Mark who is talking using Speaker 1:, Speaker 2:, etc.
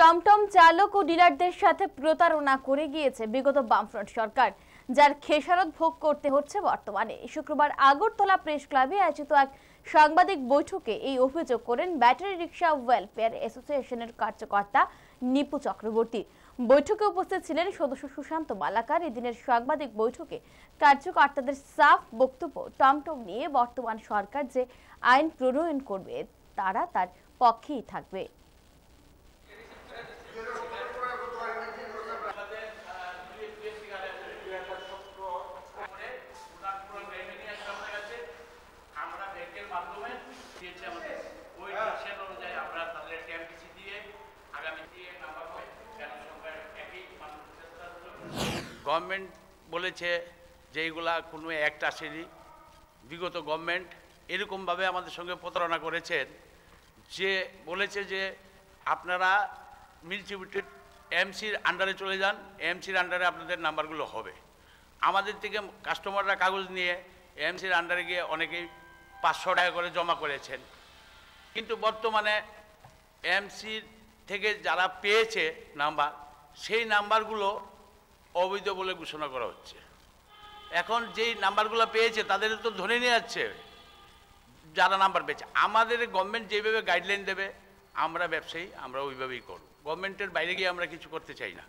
Speaker 1: টমটম চালক ও ডিলারদের সাথে প্রতারণা করে গিয়েছে বিগত বামফ্রন্ট সরকার যার খেসারত ভোগ করতে হচ্ছে বর্তমানে শুক্রবার আগরতলা প্রেস ক্লাবে আয়োজিত এক সাংবাদিক বৈঠকে এই অভিযোগ করেন ব্যাটারি রিক্সা ওয়েলফেয়ার অ্যাসোসিয়েশনের কার্যকর্তা নিপু চক্রবর্তী বৈঠকে উপস্থিত ছিলেন সদস্য সুশান্ত মালাকার এদিনের সাংবাদিক বৈঠকে কার্যকর্তাদের সাফ বক্তব্য টমটম নিয়ে বর্তমান সরকার যে আইন প্রণয়ন করবে তারা তার পক্ষেই থাকবে
Speaker 2: দিয়েছে আমাদের ওই ডিসিশন অনুযায়ী আমরা তাদের টিএমডিসি দিয়ে আগামী দিয়ে নাম্বার হয় কেন সরকার একই
Speaker 3: গভর্নমেন্ট বলেছে যে এইগুলা কোনো অ্যাক্ট আসেনি বিগত গভর্নমেন্ট এরকমভাবে আমাদের সঙ্গে প্রতারণা করেছেন যে বলেছে যে আপনারা মিউনিসিপ্যালিটির এমসির আন্ডারে চলে যান এমসির আন্ডারে আপনাদের নাম্বারগুলো হবে আমাদের থেকে কাস্টমাররা কাগজ নিয়ে এমসির আন্ডারে গিয়ে অনেকেই পাঁচশো টাকা করে জমা করেছেন কিন্তু বর্তমানে এমসি থেকে যারা পেয়েছে নাম্বার সেই নাম্বারগুলো অবৈধ বলে ঘোষণা করা হচ্ছে এখন যেই নাম্বারগুলো পেয়েছে তাদের তো ধরে নিয়ে যাচ্ছে যারা নাম্বার পেয়েছে আমাদের গভর্নমেন্ট যেভাবে গাইডলাইন দেবে আমরা ব্যবসায়ী আমরা ওইভাবেই করব গভর্নমেন্টের বাইরে গিয়ে আমরা কিছু করতে
Speaker 1: চাই না